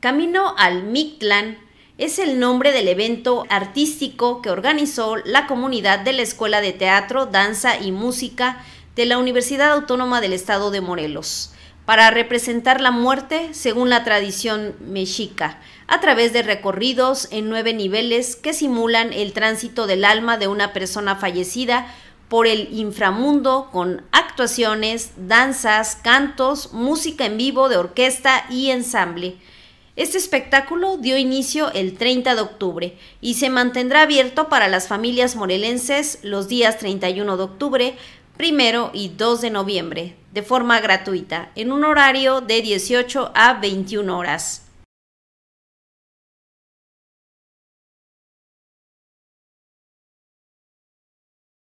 Camino al Mictlán es el nombre del evento artístico que organizó la comunidad de la Escuela de Teatro, Danza y Música de la Universidad Autónoma del Estado de Morelos para representar la muerte según la tradición mexica, a través de recorridos en nueve niveles que simulan el tránsito del alma de una persona fallecida por el inframundo con actuaciones, danzas, cantos, música en vivo de orquesta y ensamble. Este espectáculo dio inicio el 30 de octubre y se mantendrá abierto para las familias morelenses los días 31 de octubre, 1 y 2 de noviembre, de forma gratuita, en un horario de 18 a 21 horas.